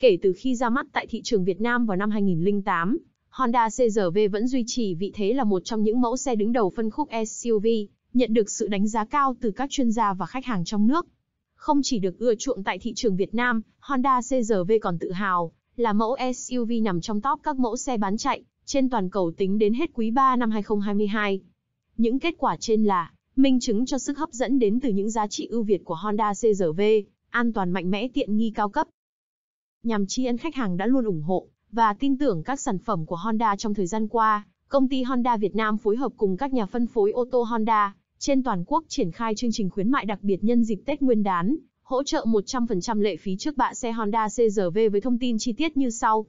Kể từ khi ra mắt tại thị trường Việt Nam vào năm 2008, Honda CRV vẫn duy trì vị thế là một trong những mẫu xe đứng đầu phân khúc SUV, nhận được sự đánh giá cao từ các chuyên gia và khách hàng trong nước. Không chỉ được ưa chuộng tại thị trường Việt Nam, Honda CRV còn tự hào là mẫu SUV nằm trong top các mẫu xe bán chạy trên toàn cầu tính đến hết quý 3 năm 2022. Những kết quả trên là minh chứng cho sức hấp dẫn đến từ những giá trị ưu việt của Honda CRV: an toàn mạnh mẽ tiện nghi cao cấp nhằm tri ân khách hàng đã luôn ủng hộ và tin tưởng các sản phẩm của Honda trong thời gian qua, công ty Honda Việt Nam phối hợp cùng các nhà phân phối ô tô Honda trên toàn quốc triển khai chương trình khuyến mại đặc biệt nhân dịp Tết Nguyên đán, hỗ trợ 100% lệ phí trước bạ xe Honda CRV với thông tin chi tiết như sau.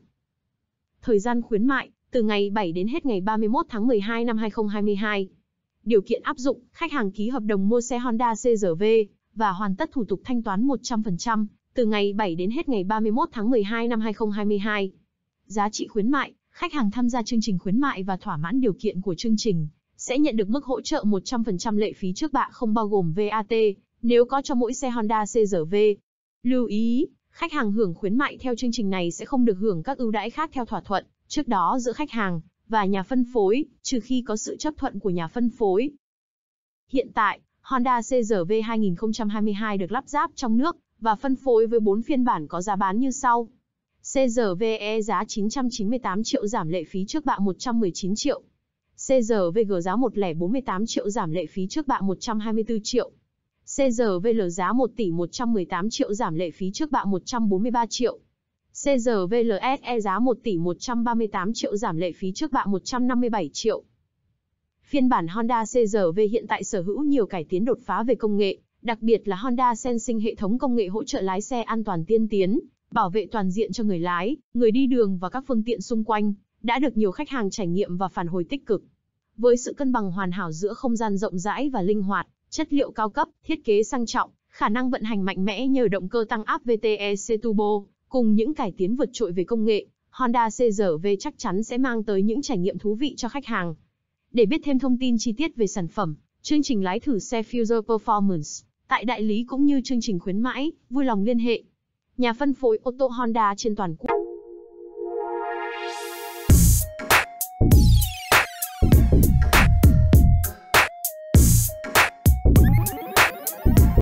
Thời gian khuyến mại từ ngày 7 đến hết ngày 31 tháng 12 năm 2022. Điều kiện áp dụng, khách hàng ký hợp đồng mua xe Honda CRV và hoàn tất thủ tục thanh toán 100% từ ngày 7 đến hết ngày 31 tháng 12 năm 2022. Giá trị khuyến mại, khách hàng tham gia chương trình khuyến mại và thỏa mãn điều kiện của chương trình sẽ nhận được mức hỗ trợ 100% lệ phí trước bạ không bao gồm VAT nếu có cho mỗi xe Honda CRV. Lưu ý, khách hàng hưởng khuyến mại theo chương trình này sẽ không được hưởng các ưu đãi khác theo thỏa thuận trước đó giữa khách hàng và nhà phân phối, trừ khi có sự chấp thuận của nhà phân phối. Hiện tại, Honda CRV 2022 được lắp ráp trong nước và phân phối với 4 phiên bản có giá bán như sau. CRVE giá 998 triệu giảm lệ phí trước bạ 119 triệu. CRVG giá 148 triệu giảm lệ phí trước bạ 124 triệu. CRVL giá 1 tỷ 118 triệu giảm lệ phí trước bạ 143 triệu. CRVLSE giá 1 tỷ 138 triệu giảm lệ phí trước bạ 157 triệu. Phiên bản Honda CRV hiện tại sở hữu nhiều cải tiến đột phá về công nghệ, đặc biệt là Honda Sensing hệ thống công nghệ hỗ trợ lái xe an toàn tiên tiến, bảo vệ toàn diện cho người lái, người đi đường và các phương tiện xung quanh, đã được nhiều khách hàng trải nghiệm và phản hồi tích cực. Với sự cân bằng hoàn hảo giữa không gian rộng rãi và linh hoạt, chất liệu cao cấp, thiết kế sang trọng, khả năng vận hành mạnh mẽ nhờ động cơ tăng áp VTEC turbo, cùng những cải tiến vượt trội về công nghệ, Honda CR-V chắc chắn sẽ mang tới những trải nghiệm thú vị cho khách hàng. Để biết thêm thông tin chi tiết về sản phẩm, Chương trình lái thử xe Fuser Performance, tại đại lý cũng như chương trình khuyến mãi, vui lòng liên hệ. Nhà phân phối ô tô Honda trên toàn quốc.